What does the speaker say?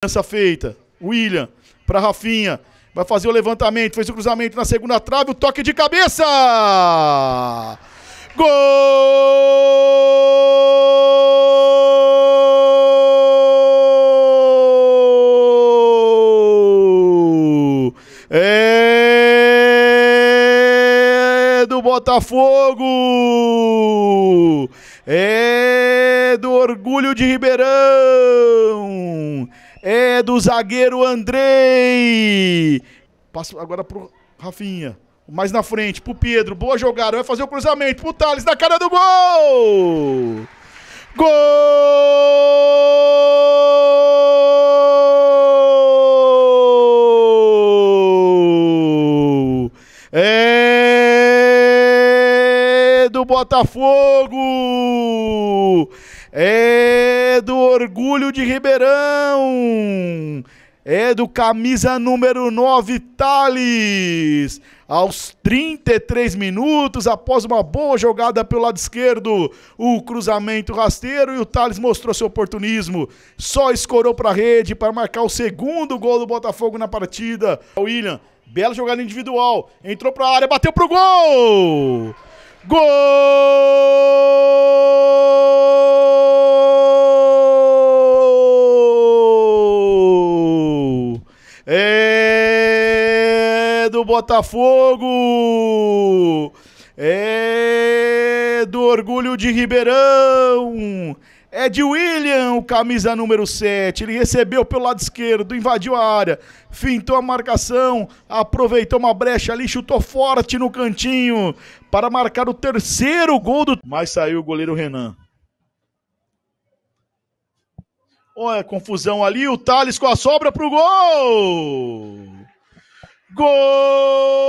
Cobrança feita. William para Rafinha. Vai fazer o levantamento. Fez o cruzamento na segunda trave. O toque de cabeça. Gol! É do Botafogo! É do orgulho de Ribeirão! é do zagueiro Andrei. Passo agora pro Rafinha. Mais na frente, pro Pedro. Boa jogada. Vai fazer o cruzamento pro Thales na cara do gol! Gol! É do Botafogo! é do Orgulho de Ribeirão, é do camisa número 9, Thales. Aos 33 minutos, após uma boa jogada pelo lado esquerdo, o cruzamento rasteiro e o Thales mostrou seu oportunismo. Só escorou para a rede para marcar o segundo gol do Botafogo na partida. William, bela jogada individual, entrou para a área, bateu pro gol! Gol! do Botafogo! É do Orgulho de Ribeirão! É de William, camisa número 7. Ele recebeu pelo lado esquerdo, invadiu a área, fintou a marcação, aproveitou uma brecha ali, chutou forte no cantinho para marcar o terceiro gol do. Mas saiu o goleiro Renan. Olha, confusão ali, o Thales com a sobra pro gol! 过。